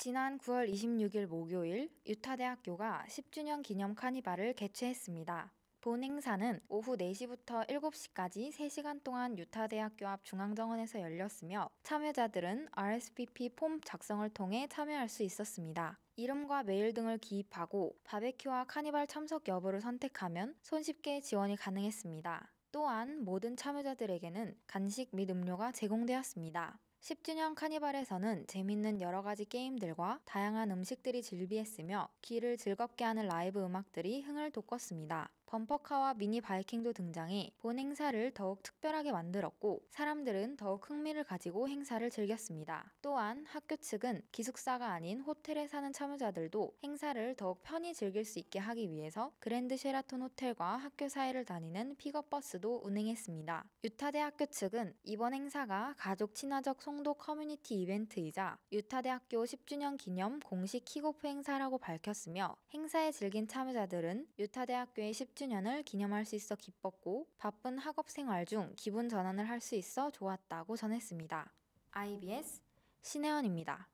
지난 9월 26일 목요일 유타대학교가 10주년 기념 카니발을 개최했습니다. 본 행사는 오후 4시부터 7시까지 3시간 동안 유타대학교 앞 중앙정원에서 열렸으며 참여자들은 RSVP 폼 작성을 통해 참여할 수 있었습니다. 이름과 메일 등을 기입하고 바베큐와 카니발 참석 여부를 선택하면 손쉽게 지원이 가능했습니다. 또한 모든 참여자들에게는 간식 및 음료가 제공되었습니다. 10주년 카니발에서는 재밌는 여러 가지 게임들과 다양한 음식들이 즐비했으며 귀를 즐겁게 하는 라이브 음악들이 흥을 돋궜습니다. 범퍼카와 미니 바이킹도 등장해 본 행사를 더욱 특별하게 만들었고 사람들은 더욱 흥미를 가지고 행사를 즐겼습니다. 또한 학교 측은 기숙사가 아닌 호텔에 사는 참여자들도 행사를 더욱 편히 즐길 수 있게 하기 위해서 그랜드 쉐라톤 호텔과 학교 사이를 다니는 픽업버스도 운행했습니다. 유타대 학교 측은 이번 행사가 가족 친화적 송도 커뮤니티 이벤트이자 유타대학교 10주년 기념 공식 킥오프 행사라고 밝혔으며 행사에 즐긴 참여자들은 유타대학교의 10 10주년을 기념할 수 있어 기뻤고 바쁜 학업 생활 중 기분 전환을 할 수 있어 좋았다고 전했습니다. IBS 신혜원입니다.